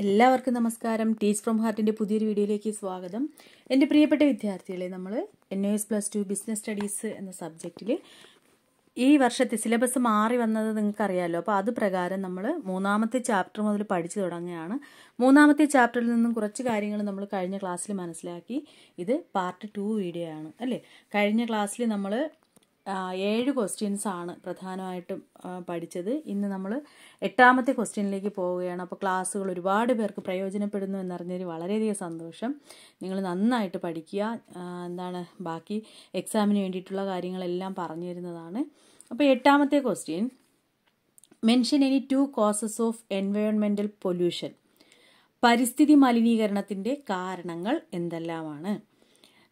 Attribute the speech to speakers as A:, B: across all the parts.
A: എല്ലാവർക്കും നമസ്കാരം teach from ഹാർട്ടിൻ്റെ പുതിയൊരു വീഡിയോയിലേക്ക് സ്വാഗതം എൻ്റെ പ്രിയപ്പെട്ട വിദ്യാർത്ഥികളെ നമ്മൾ N S plus two business studies എന്ന സബ്ജക്റ്റിൽ ഈ വർഷത്തെ സിലബസ് മാറി വന്നത് നിങ്ങൾക്കറിയാമല്ലോ അപ്പോൾ അത് പ്രകാരം നമ്മൾ മൂന്നാമത്തെ ചാപ്റ്റർ മുതൽ പഠിച്ചു തുടങ്ങുകയാണ് മൂന്നാമത്തെ ചാപ്റ്ററിൽ നിന്നും കുറച്ച് കാര്യങ്ങൾ നമ്മൾ കഴിഞ്ഞ ക്ലാസ്സിൽ മനസ്സിലാക്കി ഇത് പാർട്ട് ടു വീഡിയോ ആണ് അല്ലേ കഴിഞ്ഞ ക്ലാസ്സിൽ നമ്മൾ ഏഴ് ക്വസ്റ്റ്യൻസ് ആണ് പ്രധാനമായിട്ടും പഠിച്ചത് ഇന്ന് നമ്മൾ എട്ടാമത്തെ ക്വസ്റ്റ്യനിലേക്ക് പോവുകയാണ് അപ്പോൾ ക്ലാസ്സുകൾ ഒരുപാട് പേർക്ക് പ്രയോജനപ്പെടുന്നു എന്നറിഞ്ഞതിൽ വളരെയധികം സന്തോഷം നിങ്ങൾ നന്നായിട്ട് പഠിക്കുക എന്താണ് ബാക്കി എക്സാമിന് വേണ്ടിയിട്ടുള്ള കാര്യങ്ങളെല്ലാം പറഞ്ഞു തരുന്നതാണ് അപ്പോൾ എട്ടാമത്തെ question mention any two causes of environmental pollution പരിസ്ഥിതി മലിനീകരണത്തിൻ്റെ കാരണങ്ങൾ എന്തെല്ലാമാണ്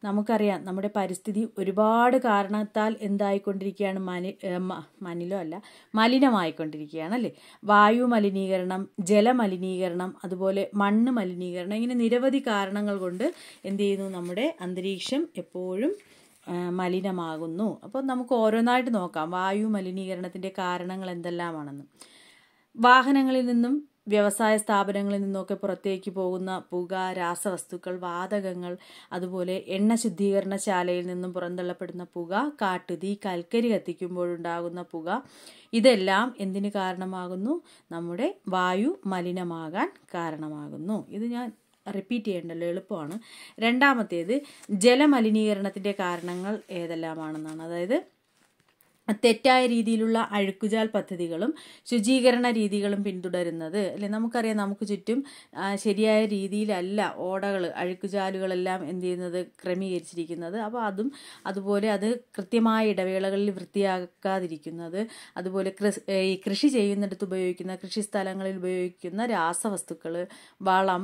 A: നമുക്കറിയാം നമ്മുടെ പരിസ്ഥിതി ഒരുപാട് കാരണത്താൽ എന്തായിക്കൊണ്ടിരിക്കുകയാണ് മലി മലിനോ അല്ല മലിനമായിക്കൊണ്ടിരിക്കുകയാണ് അല്ലേ വായു മലിനീകരണം ജലമലിനീകരണം അതുപോലെ മണ്ണ് മലിനീകരണം ഇങ്ങനെ നിരവധി കാരണങ്ങൾ കൊണ്ട് എന്ത് ചെയ്യുന്നു നമ്മുടെ അന്തരീക്ഷം എപ്പോഴും മലിനമാകുന്നു അപ്പോൾ നമുക്ക് ഓരോന്നായിട്ട് നോക്കാം വായു മലിനീകരണത്തിൻ്റെ കാരണങ്ങൾ എന്തെല്ലാമാണെന്ന് വാഹനങ്ങളിൽ നിന്നും വ്യവസായ സ്ഥാപനങ്ങളിൽ നിന്നൊക്കെ പുറത്തേക്ക് പോകുന്ന പുക രാസവസ്തുക്കൾ വാതകങ്ങൾ അതുപോലെ എണ്ണ ശുദ്ധീകരണശാലയിൽ നിന്നും പുറന്തള്ളപ്പെടുന്ന പുക കാട്ടുതീ കൽക്കരി കത്തിക്കുമ്പോഴുണ്ടാകുന്ന പുക ഇതെല്ലാം എന്തിന് കാരണമാകുന്നു നമ്മുടെ വായു മലിനമാകാൻ കാരണമാകുന്നു ഇത് ഞാൻ റിപ്പീറ്റ് ചെയ്യേണ്ടല്ലോ എളുപ്പമാണ് രണ്ടാമത്തേത് ജലമലിനീകരണത്തിൻ്റെ കാരണങ്ങൾ ഏതെല്ലാമാണെന്നാണ് അതായത് തെറ്റായ രീതിയിലുള്ള അഴുക്കുചാൽ പദ്ധതികളും ശുചീകരണ രീതികളും പിന്തുടരുന്നത് അല്ലെ നമുക്കറിയാം നമുക്ക് ചുറ്റും ശരിയായ രീതിയിലല്ല ഓടകൾ അഴുക്കുചാലുകളെല്ലാം എന്ത് ചെയ്യുന്നത് ക്രമീകരിച്ചിരിക്കുന്നത് അപ്പോൾ അതും അതുപോലെ അത് കൃത്യമായ ഇടവേളകളിൽ വൃത്തിയാക്കാതിരിക്കുന്നത് അതുപോലെ ഈ കൃഷി ചെയ്യുന്നിടത്ത് ഉപയോഗിക്കുന്ന കൃഷി സ്ഥലങ്ങളിൽ ഉപയോഗിക്കുന്ന രാസവസ്തുക്കൾ വളം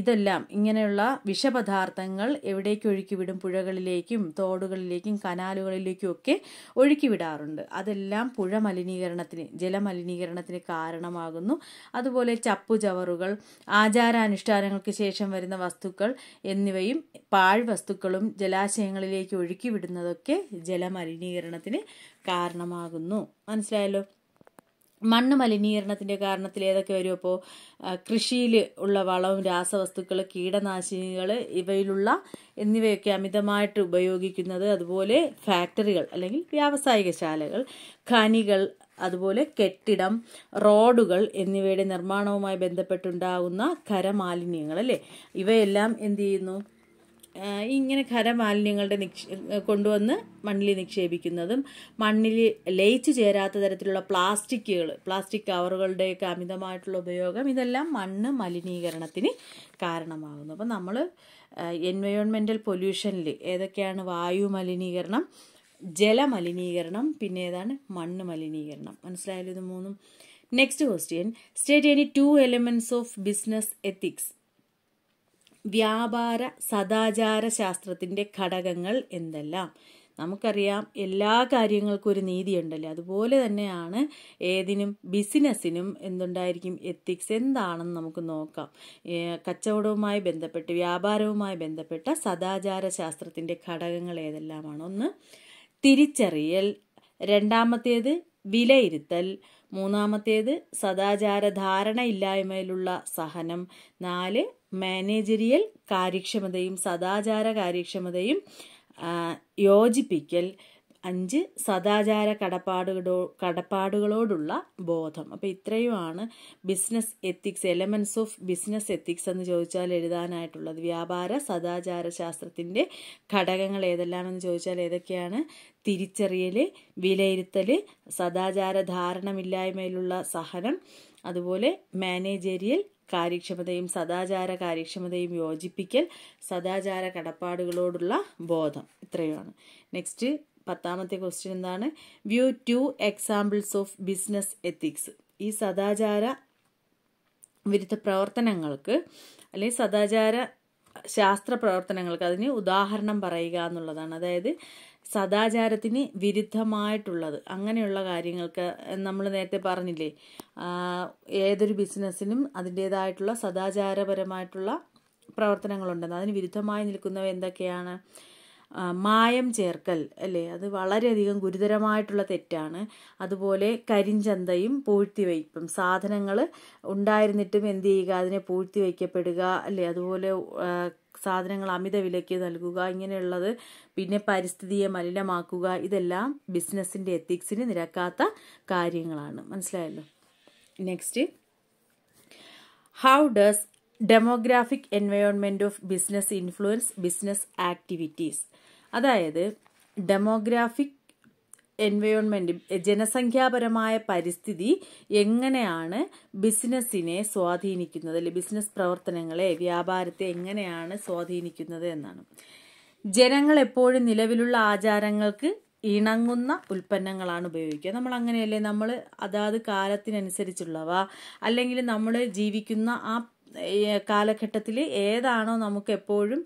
A: ഇതെല്ലാം ഇങ്ങനെയുള്ള വിഷപദാർത്ഥങ്ങൾ എവിടേക്ക് ഒഴുക്കിവിടും പുഴകളിലേക്കും തോടുകളിലേക്കും കനാലുകളിലേക്കും ഒക്കെ ഒഴുക്കിവിടാറുണ്ട് അതെല്ലാം പുഴ മലിനീകരണത്തിന് ജലമലിനീകരണത്തിന് കാരണമാകുന്നു അതുപോലെ ചപ്പുചവറുകൾ ആചാരാനുഷ്ഠാനങ്ങൾക്ക് ശേഷം വരുന്ന വസ്തുക്കൾ എന്നിവയും പാഴ്വസ്തുക്കളും ജലാശയങ്ങളിലേക്ക് ഒഴുക്കിവിടുന്നതൊക്കെ ജലമലിനീകരണത്തിന് കാരണമാകുന്നു മനസ്സിലായല്ലോ മണ്ണ് മലിനീകരണത്തിൻ്റെ കാരണത്തിൽ ഏതൊക്കെ വരും അപ്പോൾ കൃഷിയിൽ ഉള്ള വളവും രാസവസ്തുക്കൾ കീടനാശിനികൾ ഇവയിലുള്ള എന്നിവയൊക്കെ അമിതമായിട്ട് ഉപയോഗിക്കുന്നത് അതുപോലെ ഫാക്ടറികൾ അല്ലെങ്കിൽ വ്യാവസായിക ശാലകൾ ഖനികൾ അതുപോലെ കെട്ടിടം റോഡുകൾ എന്നിവയുടെ നിർമ്മാണവുമായി ബന്ധപ്പെട്ടുണ്ടാകുന്ന ഖരമാലിന്യങ്ങൾ അല്ലേ ഇവയെല്ലാം എന്ത് ചെയ്യുന്നു ഇങ്ങനെ ഖരമാലിന്യങ്ങളുടെ നിക്ഷ കൊണ്ടുവന്ന് മണ്ണിൽ നിക്ഷേപിക്കുന്നതും മണ്ണിൽ ലയിച്ചു ചേരാത്ത തരത്തിലുള്ള പ്ലാസ്റ്റിക്കുകൾ പ്ലാസ്റ്റിക് കവറുകളുടെയൊക്കെ അമിതമായിട്ടുള്ള ഉപയോഗം ഇതെല്ലാം മണ്ണ് മലിനീകരണത്തിന് കാരണമാകുന്നു അപ്പം നമ്മൾ എൻവയോൺമെൻ്റൽ പൊല്യൂഷനിൽ ഏതൊക്കെയാണ് വായു മലിനീകരണം ജലമലിനീകരണം പിന്നെ ഏതാണ് മണ്ണ് മലിനീകരണം മനസ്സിലായാലും ഇത് മൂന്നും next question state any two elements of business ethics വ്യാപാര സദാചാര ശാസ്ത്രത്തിൻ്റെ ഘടകങ്ങൾ എന്തെല്ലാം നമുക്കറിയാം എല്ലാ കാര്യങ്ങൾക്കും ഒരു നീതി ഉണ്ടല്ലോ അതുപോലെ തന്നെയാണ് ഏതിനും ബിസിനസ്സിനും എന്തുണ്ടായിരിക്കും എത്തിക്സ് എന്താണെന്ന് നമുക്ക് നോക്കാം കച്ചവടവുമായി ബന്ധപ്പെട്ട് വ്യാപാരവുമായി ബന്ധപ്പെട്ട സദാചാര ശാസ്ത്രത്തിൻ്റെ ഘടകങ്ങൾ ഏതെല്ലാമാണ് ഒന്ന് തിരിച്ചറിയൽ രണ്ടാമത്തേത് വിലയിരുത്തൽ മൂന്നാമത്തേത് സദാചാര ധാരണയില്ലായ്മയിലുള്ള സഹനം നാല് മാനേജരിയൽ കാര്യക്ഷമതയും സദാചാര കാര്യക്ഷമതയും യോജിപ്പിക്കൽ അഞ്ച് സദാചാര കടപ്പാടുകളോ കടപ്പാടുകളോടുള്ള ബോധം അപ്പോൾ ഇത്രയുമാണ് business ethics elements of business ethics എന്ന് ചോദിച്ചാൽ എഴുതാനായിട്ടുള്ളത് വ്യാപാര സദാചാര ശാസ്ത്രത്തിൻ്റെ ഘടകങ്ങൾ ഏതെല്ലാമെന്ന് ചോദിച്ചാൽ ഏതൊക്കെയാണ് തിരിച്ചറിയൽ വിലയിരുത്തൽ സദാചാര ധാരണമില്ലായ്മയിലുള്ള സഹനം അതുപോലെ മാനേജേരിയൽ കാര്യക്ഷമതയും സദാചാര കാര്യക്ഷമതയും യോജിപ്പിക്കൽ സദാചാര കടപ്പാടുകളോടുള്ള ബോധം ഇത്രയുമാണ് നെക്സ്റ്റ് പത്താമത്തെ ക്വസ്റ്റ്യൻ എന്താണ് view two examples of business ethics ഈ സദാചാര വിരുദ്ധ പ്രവർത്തനങ്ങൾക്ക് അല്ലെങ്കിൽ സദാചാര ശാസ്ത്ര പ്രവർത്തനങ്ങൾക്ക് അതിന് ഉദാഹരണം പറയുക എന്നുള്ളതാണ് അതായത് സദാചാരത്തിന് വിരുദ്ധമായിട്ടുള്ളത് അങ്ങനെയുള്ള കാര്യങ്ങൾക്ക് നമ്മൾ നേരത്തെ പറഞ്ഞില്ലേ ഏതൊരു ബിസിനസ്സിനും അതിൻ്റേതായിട്ടുള്ള സദാചാരപരമായിട്ടുള്ള പ്രവർത്തനങ്ങളുണ്ടെന്ന് അതിന് വിരുദ്ധമായി നിൽക്കുന്നവ എന്തൊക്കെയാണ് മായം ചേർക്കൽ അല്ലേ അത് വളരെയധികം ഗുരുതരമായിട്ടുള്ള തെറ്റാണ് അതുപോലെ കരിഞ്ചന്തയും പൂഴ്ത്തി വയ്പ്പും സാധനങ്ങൾ ഉണ്ടായിരുന്നിട്ടും എന്ത് ചെയ്യുക അതിനെ പൂഴ്ത്തി വയ്ക്കപ്പെടുക അല്ലേ അതുപോലെ സാധനങ്ങൾ അമിത വിലയ്ക്ക് നൽകുക ഇങ്ങനെയുള്ളത് പിന്നെ പരിസ്ഥിതിയെ മലിനമാക്കുക ഇതെല്ലാം ബിസിനസ്സിൻ്റെ എത്തിക്സിന് നിരക്കാത്ത കാര്യങ്ങളാണ് മനസ്സിലായല്ലോ next how does demographic environment of business influence business activities അതായത് ഡെമോഗ്രാഫിക് എൻവയോൺമെന്റ് ജനസംഖ്യാപരമായ പരിസ്ഥിതി എങ്ങനെയാണ് ബിസിനസ്സിനെ സ്വാധീനിക്കുന്നത് അല്ലെ ബിസിനസ് പ്രവർത്തനങ്ങളെ വ്യാപാരത്തെ എങ്ങനെയാണ് സ്വാധീനിക്കുന്നത് എന്നാണ് ജനങ്ങൾ എപ്പോഴും നിലവിലുള്ള ആചാരങ്ങൾക്ക് ഇണങ്ങുന്ന ഉൽപ്പന്നങ്ങളാണ് ഉപയോഗിക്കുക നമ്മൾ അങ്ങനെയല്ലേ നമ്മൾ അതാത് കാലത്തിനനുസരിച്ചുള്ളവ അല്ലെങ്കിൽ നമ്മൾ ജീവിക്കുന്ന ആ കാലഘട്ടത്തിൽ ഏതാണോ നമുക്ക് എപ്പോഴും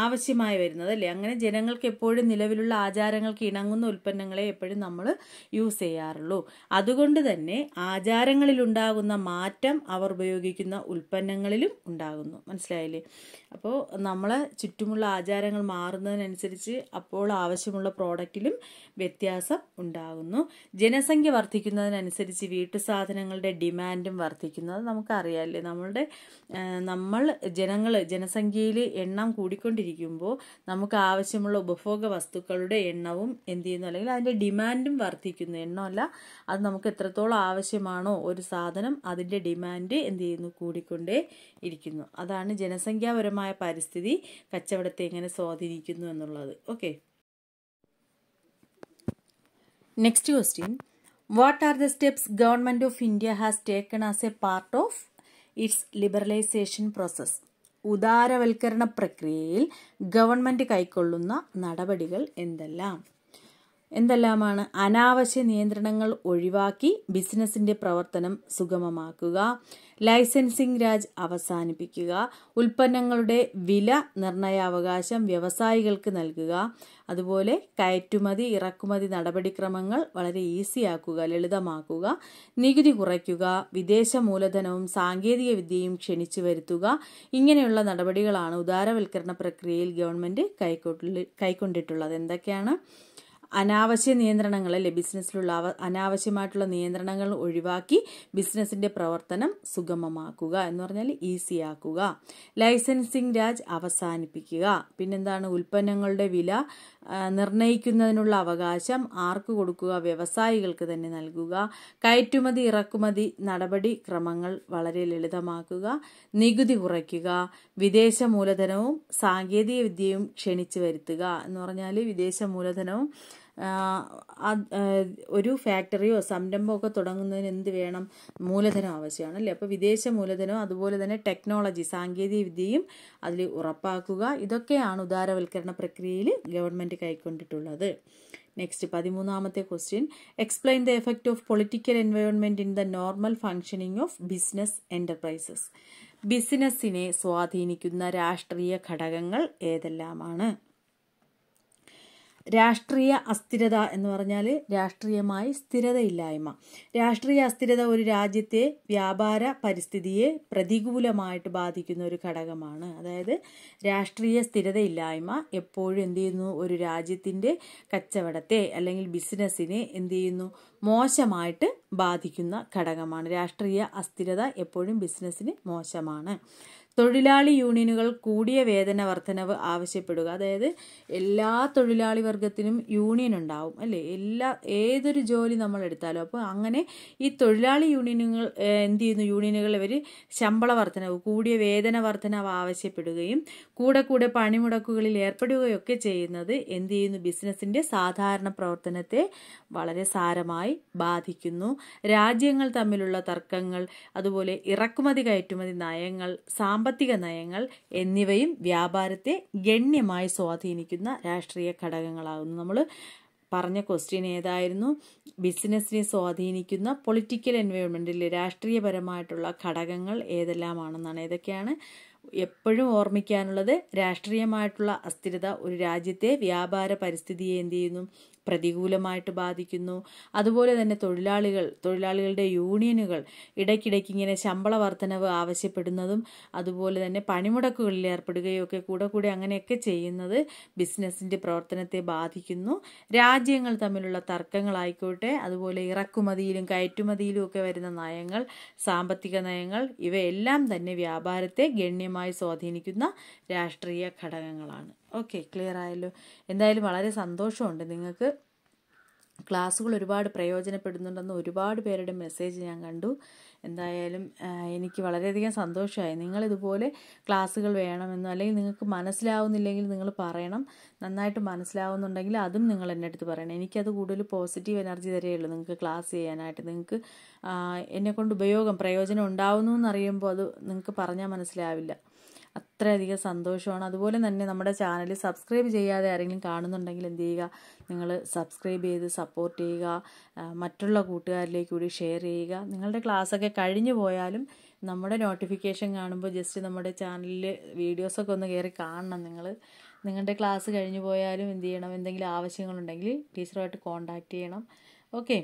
A: ആവശ്യമായി വരുന്നത് അല്ലേ അങ്ങനെ ജനങ്ങൾക്ക് എപ്പോഴും നിലവിലുള്ള ആചാരങ്ങൾക്ക് ഇണങ്ങുന്ന ഉൽപ്പന്നങ്ങളെ എപ്പോഴും നമ്മൾ യൂസ് ചെയ്യാറുള്ളൂ അതുകൊണ്ട് തന്നെ ആചാരങ്ങളിലുണ്ടാകുന്ന മാറ്റം അവർ ഉപയോഗിക്കുന്ന ഉൽപ്പന്നങ്ങളിലും ഉണ്ടാകുന്നു മനസ്സിലായില്ലേ അപ്പോൾ നമ്മളെ ചുറ്റുമുള്ള ആചാരങ്ങൾ മാറുന്നതിനനുസരിച്ച് അപ്പോൾ ആവശ്യമുള്ള പ്രോഡക്റ്റിലും വ്യത്യാസം ഉണ്ടാകുന്നു ജനസംഖ്യ വർദ്ധിക്കുന്നതിനനുസരിച്ച് വീട്ടു സാധനങ്ങളുടെ ഡിമാൻഡും വർദ്ധിക്കുന്നത് നമുക്കറിയാമല്ലേ നമ്മളുടെ നമ്മൾ ജനങ്ങൾ ജനസംഖ്യയിൽ എണ്ണം കൂടിക്കൊണ്ടിരിക്കുമ്പോൾ നമുക്ക് ആവശ്യമുള്ള ഉപഭോഗ വസ്തുക്കളുടെ എണ്ണവും എന്ത് ചെയ്യുന്നു അല്ലെങ്കിൽ അതിൻ്റെ ഡിമാൻഡും വർദ്ധിക്കുന്നു എണ്ണമല്ല അത് നമുക്ക് എത്രത്തോളം ആവശ്യമാണോ ഒരു സാധനം അതിൻ്റെ ഡിമാൻഡ് എന്ത് ചെയ്യുന്നു കൂടിക്കൊണ്ടേ ഇരിക്കുന്നു അതാണ് ജനസംഖ്യാപരമായ പരിസ്ഥിതി കച്ചവടത്തെ എങ്ങനെ സ്വാധീനിക്കുന്നു എന്നുള്ളത് okay next question what are the steps government of India has taken as a part of its liberalisation process ഉദാരവൽക്കരണ പ്രക്രിയയിൽ ഗവൺമെൻറ് കൈക്കൊള്ളുന്ന നടപടികൾ എന്തെല്ലാം എന്തെല്ലാമാണ് അനാവശ്യ നിയന്ത്രണങ്ങൾ ഒഴിവാക്കി ബിസിനസിന്റെ പ്രവർത്തനം സുഗമമാക്കുക ലൈസൻസിംഗ് രാജ് അവസാനിപ്പിക്കുക ഉൽപ്പന്നങ്ങളുടെ വില നിർണയാവകാശം വ്യവസായികൾക്ക് നൽകുക അതുപോലെ കയറ്റുമതി ഇറക്കുമതി നടപടിക്രമങ്ങൾ വളരെ ഈസിയാക്കുക ലളിതമാക്കുക നികുതി കുറയ്ക്കുക വിദേശ മൂലധനവും സാങ്കേതിക വിദ്യയും ക്ഷണിച്ചു വരുത്തുക ഇങ്ങനെയുള്ള നടപടികളാണ് ഉദാരവൽക്കരണ പ്രക്രിയയിൽ ഗവൺമെൻറ് കൈക്കൊണ്ടിട്ടുള്ളത് എന്തൊക്കെയാണ് അനാവശ്യ നിയന്ത്രണങ്ങൾ അല്ലെ ബിസിനസ്സിലുള്ള അനാവശ്യമായിട്ടുള്ള നിയന്ത്രണങ്ങൾ ഒഴിവാക്കി ബിസിനസ്സിൻ്റെ പ്രവർത്തനം സുഗമമാക്കുക എന്ന് പറഞ്ഞാൽ ഈസിയാക്കുക ലൈസൻസിങ് രാജ് അവസാനിപ്പിക്കുക പിന്നെന്താണ് ഉൽപ്പന്നങ്ങളുടെ വില നിർണ്ണയിക്കുന്നതിനുള്ള അവകാശം ആർക്ക് കൊടുക്കുക വ്യവസായികൾക്ക് തന്നെ നൽകുക കയറ്റുമതി ഇറക്കുമതി നടപടി ക്രമങ്ങൾ വളരെ ലളിതമാക്കുക നികുതി കുറയ്ക്കുക വിദേശ മൂലധനവും സാങ്കേതിക വിദ്യയും ക്ഷണിച്ചു വരുത്തുക എന്ന് പറഞ്ഞാൽ വിദേശ മൂലധനവും ഒരു ഫാക്ടറിയോ സംരംഭമൊക്കെ തുടങ്ങുന്നതിന് എന്ത് വേണം മൂലധനം ആവശ്യമാണ് അല്ലേ അപ്പോൾ വിദേശ മൂലധനവും അതുപോലെ തന്നെ ടെക്നോളജി സാങ്കേതിക വിദ്യയും അതിൽ ഉറപ്പാക്കുക ഇതൊക്കെയാണ് ഉദാരവൽക്കരണ പ്രക്രിയയിൽ ഗവൺമെൻറ് കൈക്കൊണ്ടിട്ടുള്ളത് നെക്സ്റ്റ് പതിമൂന്നാമത്തെ question explain the effect of political environment in the normal functioning of business enterprises ബിസിനസ്സിനെ സ്വാധീനിക്കുന്ന രാഷ്ട്രീയ ഘടകങ്ങൾ ഏതെല്ലാമാണ് രാഷ്ട്രീയ അസ്ഥിരത എന്ന് പറഞ്ഞാൽ രാഷ്ട്രീയമായി സ്ഥിരതയില്ലായ്മ രാഷ്ട്രീയ അസ്ഥിരത ഒരു രാജ്യത്തെ വ്യാപാര പരിസ്ഥിതിയെ പ്രതികൂലമായിട്ട് ബാധിക്കുന്ന ഒരു ഘടകമാണ് അതായത് രാഷ്ട്രീയ സ്ഥിരതയില്ലായ്മ എപ്പോഴും എന്ത് ചെയ്യുന്നു ഒരു രാജ്യത്തിൻ്റെ കച്ചവടത്തെ അല്ലെങ്കിൽ ബിസിനസ്സിനെ എന്ത് ചെയ്യുന്നു മോശമായിട്ട് ബാധിക്കുന്ന ഘടകമാണ് രാഷ്ട്രീയ അസ്ഥിരത എപ്പോഴും ബിസിനസ്സിന് മോശമാണ് തൊഴിലാളി യൂണിയനുകൾ കൂടിയ വേതന വർധനവ് ആവശ്യപ്പെടുക അതായത് എല്ലാ തൊഴിലാളി വർഗത്തിനും യൂണിയൻ ഉണ്ടാവും അല്ലേ എല്ലാ ഏതൊരു ജോലി നമ്മൾ എടുത്താലും അപ്പോൾ അങ്ങനെ ഈ തൊഴിലാളി യൂണിയനുകൾ എന്ത് ചെയ്യുന്നു യൂണിയനുകൾ ഇവർ ശമ്പള വർധനവ് കൂടിയ വേതന വർധനവ് ആവശ്യപ്പെടുകയും കൂടെ കൂടെ പണിമുടക്കുകളിൽ ഏർപ്പെടുകയൊക്കെ ചെയ്യുന്നത് എന്ത് ചെയ്യുന്നു ബിസിനസ്സിൻ്റെ സാധാരണ പ്രവർത്തനത്തെ വളരെ സാരമായി ബാധിക്കുന്നു രാജ്യങ്ങൾ തമ്മിലുള്ള തർക്കങ്ങൾ അതുപോലെ ഇറക്കുമതി കയറ്റുമതി നയങ്ങൾ സാമ്പത്തിക നയങ്ങൾ എന്നിവയും വ്യാപാരത്തെ ഗണ്യമായി സ്വാധീനിക്കുന്ന രാഷ്ട്രീയ ഘടകങ്ങളാകുന്നു നമ്മൾ പറഞ്ഞ ക്വസ്റ്റ്യൻ ഏതായിരുന്നു ബിസിനസ്സിനെ സ്വാധീനിക്കുന്ന പൊളിറ്റിക്കൽ എൻവയോൺമെൻറ്റിൽ രാഷ്ട്രീയപരമായിട്ടുള്ള ഘടകങ്ങൾ ഏതെല്ലാമാണെന്നാണ് ഏതൊക്കെയാണ് എപ്പോഴും ഓർമ്മിക്കാനുള്ളത് രാഷ്ട്രീയമായിട്ടുള്ള അസ്ഥിരത ഒരു രാജ്യത്തെ വ്യാപാര പരിസ്ഥിതിയെ എന്ത് ചെയ്യുന്നു പ്രതികൂലമായിട്ട് ബാധിക്കുന്നു അതുപോലെ തന്നെ തൊഴിലാളികൾ തൊഴിലാളികളുടെ യൂണിയനുകൾ ഇടയ്ക്കിടയ്ക്ക് ഇങ്ങനെ ശമ്പള വർധനവ് ആവശ്യപ്പെടുന്നതും അതുപോലെ തന്നെ പണിമുടക്കുകളിൽ ഏർപ്പെടുകയോ ഒക്കെ കൂടെ കൂടെ അങ്ങനെയൊക്കെ ചെയ്യുന്നത് ബിസിനസ്സിൻ്റെ പ്രവർത്തനത്തെ ബാധിക്കുന്നു രാജ്യങ്ങൾ തമ്മിലുള്ള തർക്കങ്ങളായിക്കോട്ടെ അതുപോലെ ഇറക്കുമതിയിലും കയറ്റുമതിയിലും ഒക്കെ വരുന്ന നയങ്ങൾ സാമ്പത്തിക നയങ്ങൾ ഇവയെല്ലാം തന്നെ വ്യാപാരത്തെ ഗണ്യമായി സ്വാധീനിക്കുന്ന രാഷ്ട്രീയ ഘടകങ്ങളാണ് ഓക്കെ ക്ലിയർ ആയല്ലോ എന്തായാലും വളരെ സന്തോഷമുണ്ട് നിങ്ങൾക്ക് ക്ലാസ്സുകൾ ഒരുപാട് പ്രയോജനപ്പെടുന്നുണ്ടെന്ന് ഒരുപാട് പേരുടെ മെസ്സേജ് ഞാൻ കണ്ടു എന്തായാലും എനിക്ക് വളരെയധികം സന്തോഷമായി നിങ്ങളിതുപോലെ ക്ലാസ്സുകൾ വേണമെന്നോ അല്ലെങ്കിൽ നിങ്ങൾക്ക് മനസ്സിലാവുന്നില്ലെങ്കിൽ നിങ്ങൾ പറയണം നന്നായിട്ട് മനസ്സിലാവുന്നുണ്ടെങ്കിൽ അതും നിങ്ങൾ എൻ്റെ അടുത്ത് പറയണം എനിക്കത് കൂടുതൽ പോസിറ്റീവ് എനർജി തരികയുള്ളൂ നിങ്ങൾക്ക് ക്ലാസ് ചെയ്യാനായിട്ട് നിങ്ങൾക്ക് എന്നെക്കൊണ്ട് ഉപയോഗം പ്രയോജനം ഉണ്ടാവുന്നു എന്നറിയുമ്പോൾ അത് നിങ്ങൾക്ക് പറഞ്ഞാൽ മനസ്സിലാവില്ല അത്രയധികം സന്തോഷമാണ് അതുപോലെ തന്നെ നമ്മുടെ ചാനൽ സബ്സ്ക്രൈബ് ചെയ്യാതെ ആരെങ്കിലും കാണുന്നുണ്ടെങ്കിൽ എന്ത് ചെയ്യുക നിങ്ങൾ സബ്സ്ക്രൈബ് ചെയ്ത് സപ്പോർട്ട് ചെയ്യുക മറ്റുള്ള കൂട്ടുകാരിലേക്ക് കൂടി ഷെയർ ചെയ്യുക നിങ്ങളുടെ ക്ലാസ്സൊക്കെ കഴിഞ്ഞു പോയാലും നമ്മുടെ നോട്ടിഫിക്കേഷൻ കാണുമ്പോൾ ജസ്റ്റ് നമ്മുടെ ചാനലിൽ വീഡിയോസൊക്കെ ഒന്ന് കയറി കാണണം നിങ്ങൾ നിങ്ങളുടെ ക്ലാസ് കഴിഞ്ഞു പോയാലും എന്ത് ചെയ്യണം എന്തെങ്കിലും ആവശ്യങ്ങളുണ്ടെങ്കിൽ ടീച്ചറുമായിട്ട് കോൺടാക്റ്റ് ചെയ്യണം okay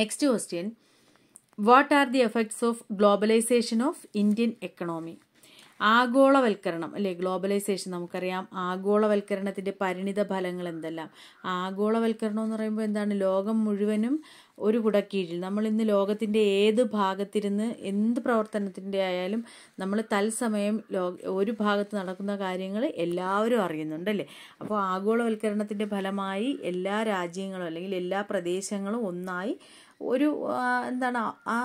A: next question what are the effects of globalisation of Indian economy ആഗോളവൽക്കരണം അല്ലേ ഗ്ലോബലൈസേഷൻ നമുക്കറിയാം ആഗോളവൽക്കരണത്തിൻ്റെ പരിണിത ഫലങ്ങൾ എന്തെല്ലാം ആഗോളവൽക്കരണം എന്ന് പറയുമ്പോൾ എന്താണ് ലോകം മുഴുവനും ഒരു കുടക്കീഴിൽ നമ്മൾ ഇന്ന് ലോകത്തിൻ്റെ ഏത് ഭാഗത്തിരുന്ന് എന്ത് പ്രവർത്തനത്തിൻ്റെ ആയാലും നമ്മൾ തത്സമയം ലോ ഒരു ഭാഗത്ത് നടക്കുന്ന കാര്യങ്ങൾ എല്ലാവരും അറിയുന്നുണ്ടല്ലേ അപ്പോൾ ആഗോളവൽക്കരണത്തിൻ്റെ ഫലമായി എല്ലാ രാജ്യങ്ങളും അല്ലെങ്കിൽ എല്ലാ പ്രദേശങ്ങളും ഒന്നായി ഒരു എന്താണ് ആ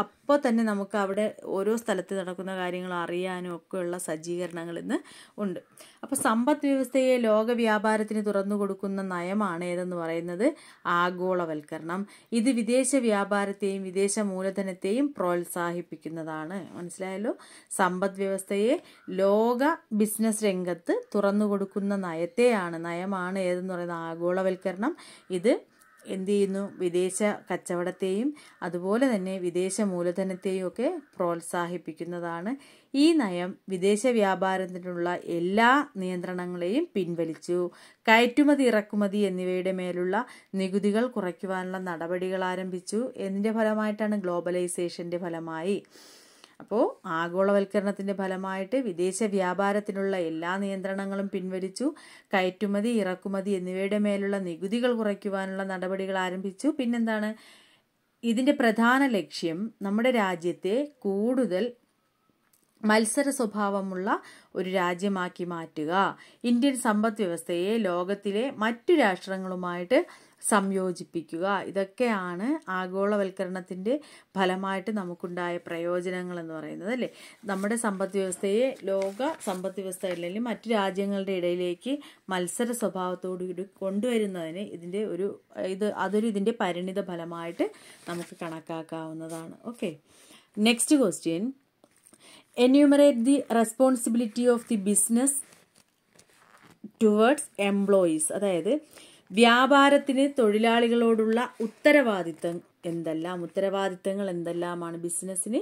A: അപ്പോൾ തന്നെ നമുക്ക് അവിടെ ഓരോ സ്ഥലത്ത് നടക്കുന്ന കാര്യങ്ങൾ അറിയാനും ഒക്കെയുള്ള സജ്ജീകരണങ്ങൾ ഇന്ന് ഉണ്ട് അപ്പോൾ സമ്പദ് വ്യവസ്ഥയെ ലോക വ്യാപാരത്തിന് തുറന്നു കൊടുക്കുന്ന നയമാണ് ഏതെന്ന് പറയുന്നത് ആഗോളവൽക്കരണം ഇത് വിദേശ വ്യാപാരത്തെയും വിദേശ മൂലധനത്തെയും പ്രോത്സാഹിപ്പിക്കുന്നതാണ് മനസ്സിലായല്ലോ സമ്പദ് വ്യവസ്ഥയെ ലോക ബിസിനസ് രംഗത്ത് തുറന്നു കൊടുക്കുന്ന നയത്തെയാണ് നയമാണ് ഏതെന്ന് പറയുന്നത് ആഗോളവൽക്കരണം ഇത് എന്ത് ചെയ്യുന്നു വിദേശ കച്ചവടത്തെയും അതുപോലെ തന്നെ വിദേശ മൂലധനത്തെയും ഒക്കെ പ്രോത്സാഹിപ്പിക്കുന്നതാണ് ഈ നയം വിദേശ വ്യാപാരത്തിനുള്ള എല്ലാ നിയന്ത്രണങ്ങളെയും പിൻവലിച്ചു കയറ്റുമതി ഇറക്കുമതി എന്നിവയുടെ മേലുള്ള നികുതികൾ കുറയ്ക്കുവാനുള്ള നടപടികൾ ആരംഭിച്ചു എന്നിൻ്റെ ഫലമായിട്ടാണ് ഗ്ലോബലൈസേഷൻ്റെ ഫലമായി അപ്പോൾ ആഗോളവൽക്കരണത്തിൻ്റെ ഫലമായിട്ട് വിദേശ വ്യാപാരത്തിനുള്ള എല്ലാ നിയന്ത്രണങ്ങളും പിൻവലിച്ചു കയറ്റുമതി ഇറക്കുമതി എന്നിവയുടെ മേലുള്ള നികുതികൾ കുറയ്ക്കുവാനുള്ള നടപടികൾ ആരംഭിച്ചു പിന്നെന്താണ് ഇതിൻ്റെ പ്രധാന ലക്ഷ്യം നമ്മുടെ രാജ്യത്തെ കൂടുതൽ മത്സര സ്വഭാവമുള്ള ഒരു രാജ്യമാക്കി മാറ്റുക ഇന്ത്യൻ സമ്പദ് വ്യവസ്ഥയെ ലോകത്തിലെ മറ്റു രാഷ്ട്രങ്ങളുമായിട്ട് സംയോജിപ്പിക്കുക ഇതൊക്കെയാണ് ആഗോളവൽക്കരണത്തിൻ്റെ ഫലമായിട്ട് നമുക്കുണ്ടായ പ്രയോജനങ്ങൾ എന്ന് പറയുന്നത് അല്ലേ നമ്മുടെ സമ്പദ് വ്യവസ്ഥയെ ലോക സമ്പദ് വ്യവസ്ഥ അല്ലെങ്കിൽ മറ്റു രാജ്യങ്ങളുടെ ഇടയിലേക്ക് മത്സര സ്വഭാവത്തോടുകൂടി കൊണ്ടുവരുന്നതിന് ഇതിൻ്റെ ഒരു ഇത് അതൊരു ഇതിൻ്റെ പരിണിത ഫലമായിട്ട് നമുക്ക് കണക്കാക്കാവുന്നതാണ് okay next question enumerate the responsibility of the business towards employees അതായത് വ്യാപാരത്തിന് തൊഴിലാളികളോടുള്ള ഉത്തരവാദിത്തം എന്തെല്ലാം ഉത്തരവാദിത്തങ്ങൾ എന്തെല്ലാമാണ് ബിസിനസ്സിന്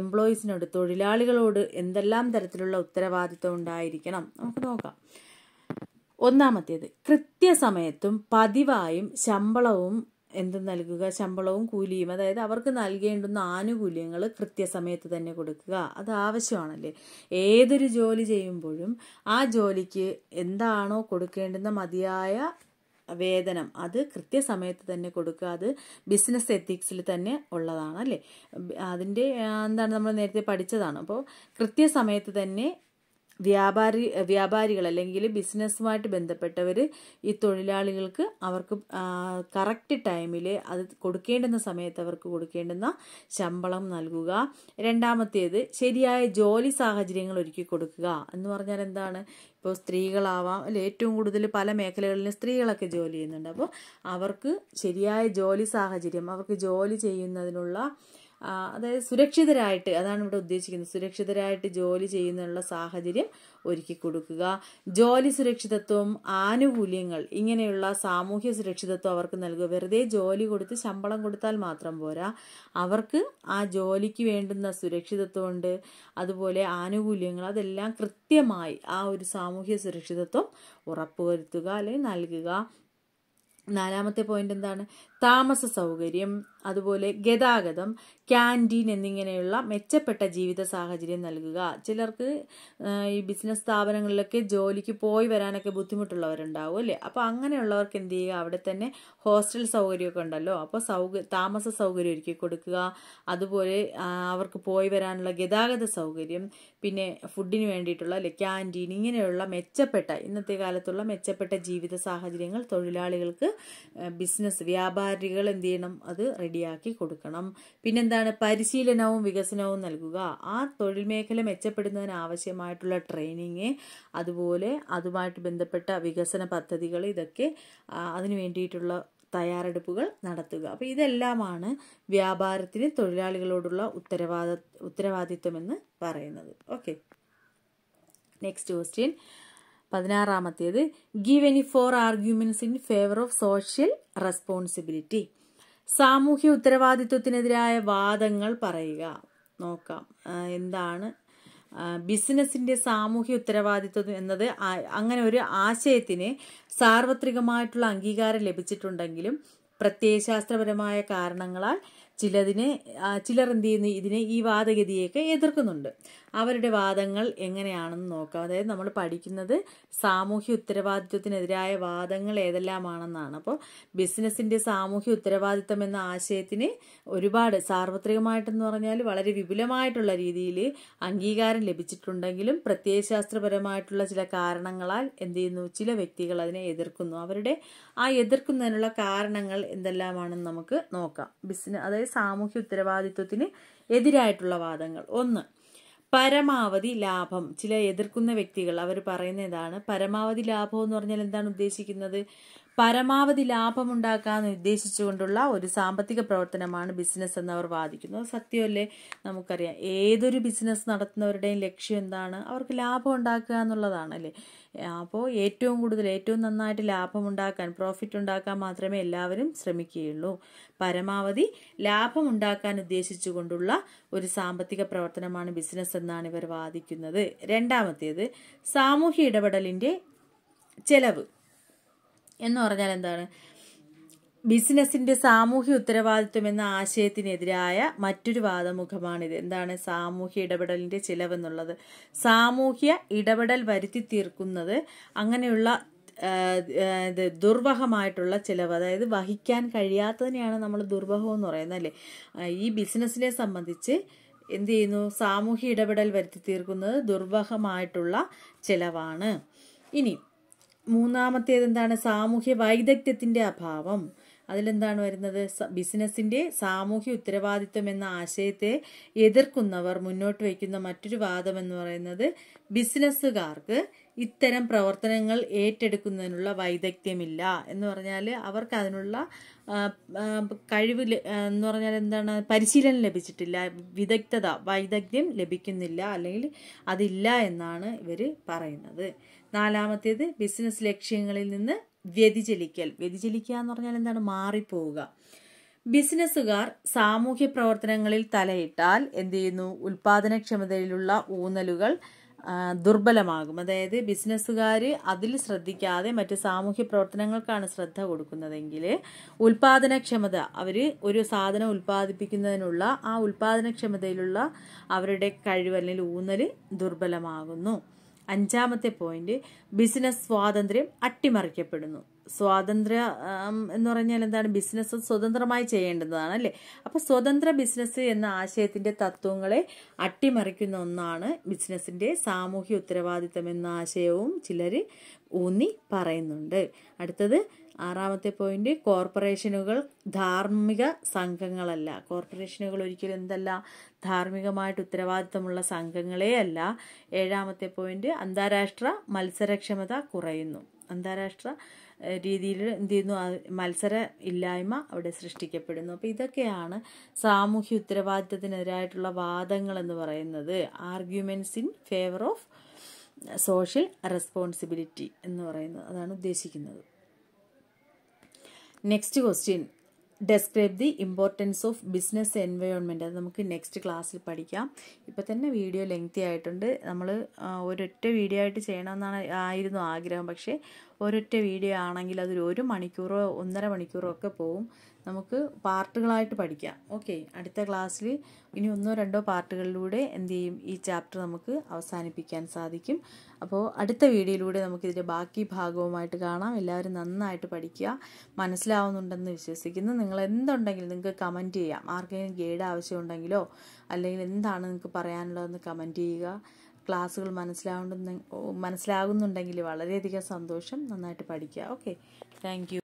A: എംപ്ലോയീസിനോട് തൊഴിലാളികളോട് എന്തെല്ലാം തരത്തിലുള്ള ഉത്തരവാദിത്തം ഉണ്ടായിരിക്കണം നമുക്ക് നോക്കാം ഒന്നാമത്തേത് കൃത്യസമയത്തും പതിവായും ശമ്പളവും എന്ത് നൽകുക ശമ്പളവും കൂലിയും അതായത് അവർക്ക് നൽകേണ്ടുന്ന ആനുകൂല്യങ്ങൾ കൃത്യസമയത്ത് തന്നെ കൊടുക്കുക അത് ആവശ്യമാണല്ലേ ഏതൊരു ജോലി ചെയ്യുമ്പോഴും ആ ജോലിക്ക് എന്താണോ കൊടുക്കേണ്ടുന്ന മതിയായ വേതനം അത് കൃത്യസമയത്ത് തന്നെ കൊടുക്കുക അത് ബിസിനസ് എത്തിക്സിൽ തന്നെ ഉള്ളതാണ് അല്ലേ അതിൻ്റെ എന്താണ് നമ്മൾ നേരത്തെ പഠിച്ചതാണ് അപ്പോൾ കൃത്യസമയത്ത് തന്നെ വ്യാപാരി വ്യാപാരികൾ അല്ലെങ്കിൽ ബിസിനസ്സുമായിട്ട് ബന്ധപ്പെട്ടവർ ഈ തൊഴിലാളികൾക്ക് അവർക്ക് കറക്റ്റ് ടൈമിൽ അത് കൊടുക്കേണ്ടുന്ന സമയത്ത് അവർക്ക് കൊടുക്കേണ്ടുന്ന ശമ്പളം നൽകുക രണ്ടാമത്തേത് ശരിയായ ജോലി സാഹചര്യങ്ങൾ ഒരുക്കി കൊടുക്കുക എന്ന് പറഞ്ഞാൽ എന്താണ് ഇപ്പോൾ സ്ത്രീകളാവാം അല്ലെ ഏറ്റവും കൂടുതൽ പല മേഖലകളിലും സ്ത്രീകളൊക്കെ ജോലി ചെയ്യുന്നുണ്ട് അപ്പോൾ അവർക്ക് ശരിയായ ജോലി സാഹചര്യം അവർക്ക് ജോലി ചെയ്യുന്നതിനുള്ള അതായത് സുരക്ഷിതരായിട്ട് അതാണ് ഇവിടെ ഉദ്ദേശിക്കുന്നത് സുരക്ഷിതരായിട്ട് ജോലി ചെയ്യുന്നതിനുള്ള സാഹചര്യം ഒരുക്കി കൊടുക്കുക ജോലി സുരക്ഷിതത്വം ആനുകൂല്യങ്ങൾ ഇങ്ങനെയുള്ള സാമൂഹ്യ സുരക്ഷിതത്വം അവർക്ക് നൽകുക വെറുതെ ജോലി കൊടുത്ത് ശമ്പളം കൊടുത്താൽ മാത്രം പോരാ അവർക്ക് ആ ജോലിക്ക് വേണ്ടുന്ന സുരക്ഷിതത്വമുണ്ട് അതുപോലെ ആനുകൂല്യങ്ങൾ അതെല്ലാം കൃത്യമായി ആ ഒരു സാമൂഹ്യ സുരക്ഷിതത്വം ഉറപ്പുവരുത്തുക അല്ലെങ്കിൽ നൽകുക നാലാമത്തെ പോയിന്റ് എന്താണ് താമസ സൗകര്യം അതുപോലെ ഗതാഗതം ക്യാൻറ്റീൻ എന്നിങ്ങനെയുള്ള മെച്ചപ്പെട്ട ജീവിത സാഹചര്യം നൽകുക ചിലർക്ക് ഈ ബിസിനസ് സ്ഥാപനങ്ങളിലൊക്കെ ജോലിക്ക് പോയി വരാനൊക്കെ ബുദ്ധിമുട്ടുള്ളവരുണ്ടാവും അല്ലേ അപ്പോൾ അങ്ങനെയുള്ളവർക്ക് എന്ത് ചെയ്യുക അവിടെ തന്നെ ഹോസ്റ്റൽ സൗകര്യമൊക്കെ ഉണ്ടല്ലോ അപ്പോൾ സൗക താമസ സൗകര്യം ഒരുക്കി കൊടുക്കുക അതുപോലെ അവർക്ക് പോയി വരാനുള്ള ഗതാഗത സൗകര്യം പിന്നെ ഫുഡിന് വേണ്ടിയിട്ടുള്ള അല്ലെ ക്യാൻറ്റീൻ ഇങ്ങനെയുള്ള മെച്ചപ്പെട്ട ഇന്നത്തെ കാലത്തുള്ള മെച്ചപ്പെട്ട ജീവിത സാഹചര്യങ്ങൾ തൊഴിലാളികൾക്ക് ബിസിനസ് വ്യാപാരികൾ എന്ത് ചെയ്യണം അത് റെഡി റെഡിയാക്കി കൊടുക്കണം പിന്നെന്താണ് പരിശീലനവും വികസനവും നൽകുക ആ തൊഴിൽ മേഖല മെച്ചപ്പെടുന്നതിന് ആവശ്യമായിട്ടുള്ള ട്രെയിനിങ് അതുപോലെ അതുമായിട്ട് ബന്ധപ്പെട്ട വികസന പദ്ധതികൾ ഇതൊക്കെ അതിനു വേണ്ടിയിട്ടുള്ള തയ്യാറെടുപ്പുകൾ നടത്തുക അപ്പോൾ ഇതെല്ലാമാണ് വ്യാപാരത്തിന് തൊഴിലാളികളോടുള്ള ഉത്തരവാദ ഉത്തരവാദിത്വമെന്ന് പറയുന്നത് ഓക്കെ നെക്സ്റ്റ് ക്വസ്റ്റ്യൻ പതിനാറാമത്തേത് give any four arguments in favour of social responsibility സാമൂഹ്യ ഉത്തരവാദിത്വത്തിനെതിരായ വാദങ്ങൾ പറയുക നോക്കാം എന്താണ് ബിസിനസിന്റെ സാമൂഹ്യ ഉത്തരവാദിത്വം എന്നത് അങ്ങനെ ഒരു ആശയത്തിന് സാർവത്രികമായിട്ടുള്ള അംഗീകാരം ലഭിച്ചിട്ടുണ്ടെങ്കിലും പ്രത്യയശാസ്ത്രപരമായ കാരണങ്ങളാൽ ചിലതിനെ ചിലർ എന്ത് ചെയ്യുന്നു ഇതിനെ ഈ വാദഗതിയൊക്കെ എതിർക്കുന്നുണ്ട് അവരുടെ വാദങ്ങൾ എങ്ങനെയാണെന്ന് നോക്കാം അതായത് നമ്മൾ പഠിക്കുന്നത് സാമൂഹ്യ ഉത്തരവാദിത്വത്തിനെതിരായ വാദങ്ങൾ ഏതെല്ലാമാണെന്നാണ് അപ്പോൾ ബിസിനസ്സിൻ്റെ സാമൂഹ്യ ഉത്തരവാദിത്വം എന്ന ആശയത്തിന് ഒരുപാട് സാർവത്രികമായിട്ടെന്ന് പറഞ്ഞാൽ വളരെ വിപുലമായിട്ടുള്ള രീതിയിൽ അംഗീകാരം ലഭിച്ചിട്ടുണ്ടെങ്കിലും പ്രത്യയശാസ്ത്രപരമായിട്ടുള്ള ചില കാരണങ്ങളാൽ എന്ത് ചെയ്യുന്നു ചില വ്യക്തികൾ അതിനെ എതിർക്കുന്നു അവരുടെ ആ എതിർക്കുന്നതിനുള്ള കാരണങ്ങൾ എന്തെല്ലാമാണെന്ന് നമുക്ക് നോക്കാം ബിസിനസ് അതായത് സാമൂഹ്യ ഉത്തരവാദിത്വത്തിന് എതിരായിട്ടുള്ള വാദങ്ങൾ ഒന്ന് പരമാവധി ലാഭം ചില എതിർക്കുന്ന വ്യക്തികൾ അവർ ഇതാണ് പരമാവധി ലാഭം എന്ന് പറഞ്ഞാൽ എന്താണ് ഉദ്ദേശിക്കുന്നത് പരമാവധി ലാഭം ഉണ്ടാക്കാൻ ഉദ്ദേശിച്ചുകൊണ്ടുള്ള ഒരു സാമ്പത്തിക പ്രവർത്തനമാണ് ബിസിനസ് എന്നവർ വാദിക്കുന്നു സത്യമല്ലേ നമുക്കറിയാം ഏതൊരു ബിസിനസ് നടത്തുന്നവരുടെയും ലക്ഷ്യം എന്താണ് അവർക്ക് ലാഭം ഉണ്ടാക്കുക എന്നുള്ളതാണ് അല്ലേ അപ്പോൾ ഏറ്റവും കൂടുതൽ ഏറ്റവും നന്നായിട്ട് ലാഭമുണ്ടാക്കാൻ പ്രോഫിറ്റ് ഉണ്ടാക്കാൻ മാത്രമേ എല്ലാവരും ശ്രമിക്കുകയുള്ളൂ പരമാവധി ലാഭമുണ്ടാക്കാൻ ഉദ്ദേശിച്ചുകൊണ്ടുള്ള ഒരു സാമ്പത്തിക പ്രവർത്തനമാണ് ബിസിനസ് എന്നാണ് ഇവർ വാദിക്കുന്നത് രണ്ടാമത്തേത് സാമൂഹ്യ ഇടപെടലിൻ്റെ ചെലവ് എന്ന് പറഞ്ഞാൽ എന്താണ് ബിസിനസിന്റെ സാമൂഹ്യ ഉത്തരവാദിത്വം എന്ന ആശയത്തിനെതിരായ മറ്റൊരു വാദമുഖമാണിത് എന്താണ് സാമൂഹ്യ ഇടപെടലിന്റെ ചിലവെന്നുള്ളത് സാമൂഹ്യ ഇടപെടൽ വരുത്തി തീർക്കുന്നത് അങ്ങനെയുള്ള ഇത് ദുർവഹമായിട്ടുള്ള ചിലവ് അതായത് വഹിക്കാൻ കഴിയാത്തതിനെയാണ് നമ്മൾ ദുർവഹം എന്ന് പറയുന്നത് അല്ലേ ഈ ബിസിനസ്സിനെ സംബന്ധിച്ച് എന്ത് ചെയ്യുന്നു സാമൂഹ്യ ഇടപെടൽ വരുത്തി തീർക്കുന്നത് ദുർവഹമായിട്ടുള്ള ചിലവാണ് ഇനി മൂന്നാമത്തേത് എന്താണ് സാമൂഹ്യ വൈദഗ്ധ്യത്തിൻ്റെ അഭാവം അതിലെന്താണ് വരുന്നത് ബിസിനസ്സിൻ്റെ സാമൂഹ്യ ഉത്തരവാദിത്വം എന്ന ആശയത്തെ എതിർക്കുന്നവർ മുന്നോട്ട് വയ്ക്കുന്ന മറ്റൊരു വാദം എന്ന് പറയുന്നത് ബിസിനസ്സുകാർക്ക് ഇത്തരം പ്രവർത്തനങ്ങൾ ഏറ്റെടുക്കുന്നതിനുള്ള വൈദഗ്ധ്യമില്ല എന്ന് പറഞ്ഞാൽ അവർക്ക് അതിനുള്ള കഴിവ് എന്ന് പറഞ്ഞാൽ എന്താണ് പരിശീലനം ലഭിച്ചിട്ടില്ല വിദഗ്ധത വൈദഗ്ധ്യം ലഭിക്കുന്നില്ല അല്ലെങ്കിൽ അതില്ല എന്നാണ് ഇവർ പറയുന്നത് നാലാമത്തേത് ബിസിനസ് ലക്ഷ്യങ്ങളിൽ നിന്ന് വ്യതിചലിക്കൽ വ്യതിചലിക്കുക എന്ന് പറഞ്ഞാൽ എന്താണ് മാറിപ്പോവുക ബിസിനസ്സുകാർ സാമൂഹ്യ പ്രവർത്തനങ്ങളിൽ തലയിട്ടാൽ എന്ത് ചെയ്യുന്നു ഉൽപാദനക്ഷമതയിലുള്ള ഊന്നലുകൾ ദുർബലമാകും അതായത് ബിസിനസ്സുകാർ അതിൽ ശ്രദ്ധിക്കാതെ മറ്റ് സാമൂഹ്യ പ്രവർത്തനങ്ങൾക്കാണ് ശ്രദ്ധ കൊടുക്കുന്നതെങ്കിൽ ഉൽപാദനക്ഷമത അവർ ഒരു സാധനം ഉൽപ്പാദിപ്പിക്കുന്നതിനുള്ള ആ ഉൽപാദനക്ഷമതയിലുള്ള അവരുടെ കഴിവ് അല്ലെങ്കിൽ ഊന്നൽ ദുർബലമാകുന്നു അഞ്ചാമത്തെ പോയിന്റ് ബിസിനസ് സ്വാതന്ത്ര്യം അട്ടിമറിക്കപ്പെടുന്നു സ്വാതന്ത്ര്യം എന്ന് പറഞ്ഞാൽ എന്താണ് ബിസിനസ് സ്വതന്ത്രമായി ചെയ്യേണ്ടതാണ് അല്ലേ അപ്പോൾ സ്വതന്ത്ര ബിസിനസ് എന്ന ആശയത്തിന്റെ തത്വങ്ങളെ അട്ടിമറിക്കുന്ന ഒന്നാണ് ബിസിനസിന്റെ സാമൂഹ്യ ഉത്തരവാദിത്തം എന്ന ആശയവും ചിലർ ഊന്നി പറയുന്നുണ്ട് അടുത്തത് ആറാമത്തെ പോയിന്റ് കോർപ്പറേഷനുകൾ ധാർമ്മിക സംഘങ്ങളല്ല കോർപ്പറേഷനുകൾ ഒരിക്കലും എന്തല്ല ധാർമ്മികമായിട്ട് ഉത്തരവാദിത്തമുള്ള സംഘങ്ങളേ അല്ല ഏഴാമത്തെ പോയിന്റ് അന്താരാഷ്ട്ര മത്സരക്ഷമത കുറയുന്നു അന്താരാഷ്ട്ര രീതിയിൽ എന്ത് ചെയ്യുന്നു മത്സര ഇല്ലായ്മ അവിടെ സൃഷ്ടിക്കപ്പെടുന്നു അപ്പോൾ ഇതൊക്കെയാണ് സാമൂഹ്യ ഉത്തരവാദിത്തത്തിനെതിരായിട്ടുള്ള വാദങ്ങൾ എന്ന് പറയുന്നത് arguments in favour of social responsibility എന്ന് പറയുന്നത് അതാണ് ഉദ്ദേശിക്കുന്നത് next question describe the importance of business environment അത് നമുക്ക് നെക്സ്റ്റ് ക്ലാസ്സിൽ പഠിക്കാം ഇപ്പോൾ തന്നെ വീഡിയോ ലെങ്തി ആയിട്ടുണ്ട് നമ്മൾ ഒരൊറ്റ വീഡിയോ ആയിട്ട് ചെയ്യണമെന്നാണ് ആയിരുന്നു ആഗ്രഹം പക്ഷേ ഒരൊറ്റ വീഡിയോ ആണെങ്കിൽ അതൊരു ഒരു മണിക്കൂറോ ഒന്നര മണിക്കൂറോ ഒക്കെ പോവും നമുക്ക് പാർട്ടുകളായിട്ട് പഠിക്കാം ഓക്കെ അടുത്ത ക്ലാസ്സിൽ ഇനി ഒന്നോ രണ്ടോ പാർട്ടുകളിലൂടെ എന്ത് ചെയ്യും ഈ ചാപ്റ്റർ നമുക്ക് അവസാനിപ്പിക്കാൻ സാധിക്കും അപ്പോൾ അടുത്ത വീഡിയോയിലൂടെ നമുക്കിതിൻ്റെ ബാക്കി ഭാഗവുമായിട്ട് കാണാം എല്ലാവരും നന്നായിട്ട് പഠിക്കുക മനസ്സിലാവുന്നുണ്ടെന്ന് വിശ്വസിക്കുന്നു നിങ്ങൾ എന്തുണ്ടെങ്കിലും നിങ്ങൾക്ക് കമൻറ്റ് ചെയ്യാം ആർക്കെങ്കിലും ഗൈഡ് ആവശ്യമുണ്ടെങ്കിലോ അല്ലെങ്കിൽ എന്താണ് നിങ്ങൾക്ക് പറയാനുള്ളതെന്ന് കമൻറ്റ് ചെയ്യുക ക്ലാസ്സുകൾ മനസ്സിലാവുന്ന മനസ്സിലാകുന്നുണ്ടെങ്കിൽ വളരെയധികം സന്തോഷം നന്നായിട്ട് പഠിക്കുക ഓക്കെ താങ്ക്